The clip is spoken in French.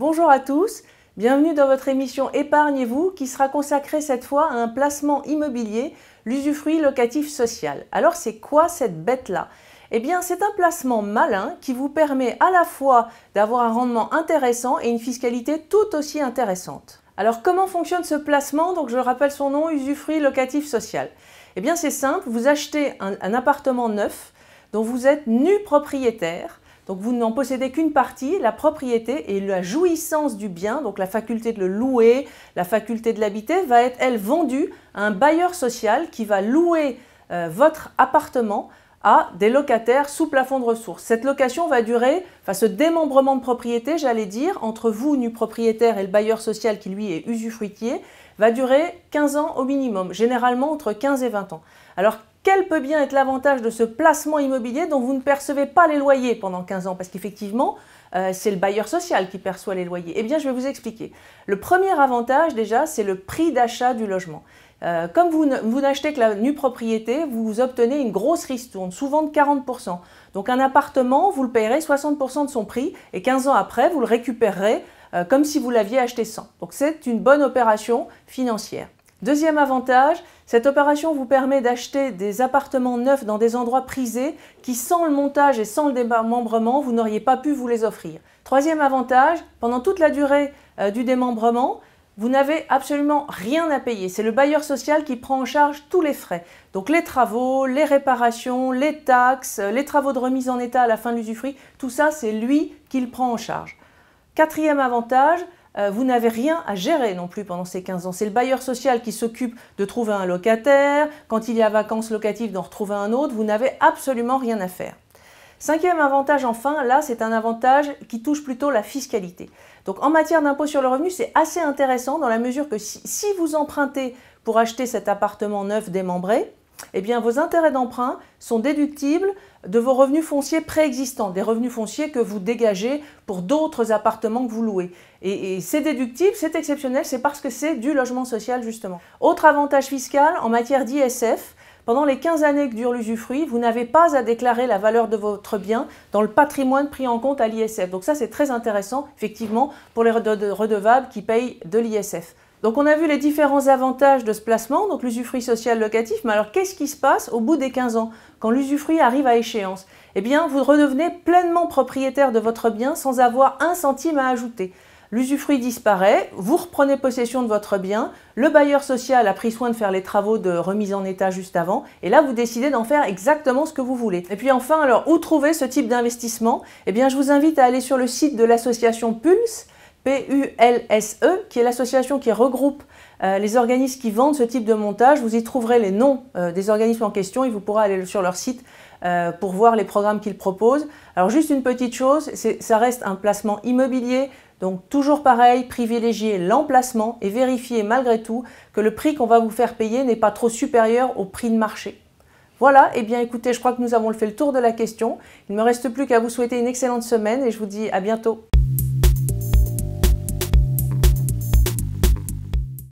Bonjour à tous, bienvenue dans votre émission Épargnez-vous qui sera consacrée cette fois à un placement immobilier, l'usufruit locatif social. Alors c'est quoi cette bête-là eh bien, c'est un placement malin qui vous permet à la fois d'avoir un rendement intéressant et une fiscalité tout aussi intéressante. Alors, comment fonctionne ce placement Donc, je rappelle son nom, usufruit locatif social. Eh bien, c'est simple, vous achetez un, un appartement neuf dont vous êtes nu propriétaire donc vous n'en possédez qu'une partie, la propriété et la jouissance du bien, donc la faculté de le louer, la faculté de l'habiter, va être, elle, vendue à un bailleur social qui va louer euh, votre appartement à des locataires sous plafond de ressources. Cette location va durer, enfin ce démembrement de propriété, j'allais dire, entre vous, nu propriétaire, et le bailleur social qui lui est usufruitier, va durer 15 ans au minimum, généralement entre 15 et 20 ans. Alors quel peut bien être l'avantage de ce placement immobilier dont vous ne percevez pas les loyers pendant 15 ans Parce qu'effectivement, euh, c'est le bailleur social qui perçoit les loyers. Eh bien, je vais vous expliquer. Le premier avantage, déjà, c'est le prix d'achat du logement. Euh, comme vous n'achetez que la nue propriété, vous obtenez une grosse ristourne, souvent de 40%. Donc un appartement, vous le payerez 60% de son prix et 15 ans après, vous le récupérerez euh, comme si vous l'aviez acheté 100. Donc c'est une bonne opération financière. Deuxième avantage, cette opération vous permet d'acheter des appartements neufs dans des endroits prisés qui, sans le montage et sans le démembrement, vous n'auriez pas pu vous les offrir. Troisième avantage, pendant toute la durée euh, du démembrement, vous n'avez absolument rien à payer. C'est le bailleur social qui prend en charge tous les frais. Donc les travaux, les réparations, les taxes, euh, les travaux de remise en état à la fin de l'usufruit, tout ça, c'est lui qui le prend en charge. Quatrième avantage, euh, vous n'avez rien à gérer non plus pendant ces 15 ans. C'est le bailleur social qui s'occupe de trouver un locataire, quand il y a vacances locatives d'en retrouver un autre, vous n'avez absolument rien à faire. Cinquième avantage enfin, là c'est un avantage qui touche plutôt la fiscalité. Donc en matière d'impôt sur le revenu, c'est assez intéressant dans la mesure que si, vous empruntez pour acheter cet appartement neuf démembré, eh bien, vos intérêts d'emprunt sont déductibles de vos revenus fonciers préexistants, des revenus fonciers que vous dégagez pour d'autres appartements que vous louez. Et, et c'est déductible, c'est exceptionnel, c'est parce que c'est du logement social justement. Autre avantage fiscal en matière d'ISF, pendant les 15 années que dure l'usufruit, vous n'avez pas à déclarer la valeur de votre bien dans le patrimoine pris en compte à l'ISF. Donc ça, c'est très intéressant, effectivement, pour les redevables qui payent de l'ISF. Donc on a vu les différents avantages de ce placement, donc l'usufruit social locatif, mais alors qu'est-ce qui se passe au bout des 15 ans, quand l'usufruit arrive à échéance Eh bien, vous redevenez pleinement propriétaire de votre bien sans avoir un centime à ajouter. L'usufruit disparaît, vous reprenez possession de votre bien, le bailleur social a pris soin de faire les travaux de remise en état juste avant, et là vous décidez d'en faire exactement ce que vous voulez. Et puis enfin, alors où trouver ce type d'investissement Eh bien, je vous invite à aller sur le site de l'association Pulse, PULSE, qui est l'association qui regroupe euh, les organismes qui vendent ce type de montage. Vous y trouverez les noms euh, des organismes en question et vous pourrez aller sur leur site euh, pour voir les programmes qu'ils proposent. Alors juste une petite chose, ça reste un placement immobilier, donc toujours pareil, privilégiez l'emplacement et vérifiez malgré tout que le prix qu'on va vous faire payer n'est pas trop supérieur au prix de marché. Voilà, et eh bien écoutez, je crois que nous avons fait le tour de la question. Il ne me reste plus qu'à vous souhaiter une excellente semaine et je vous dis à bientôt.